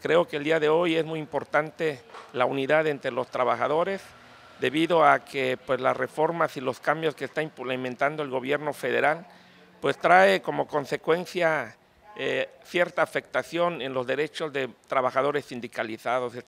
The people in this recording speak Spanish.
Creo que el día de hoy es muy importante la unidad entre los trabajadores debido a que pues, las reformas y los cambios que está implementando el gobierno federal pues trae como consecuencia eh, cierta afectación en los derechos de trabajadores sindicalizados.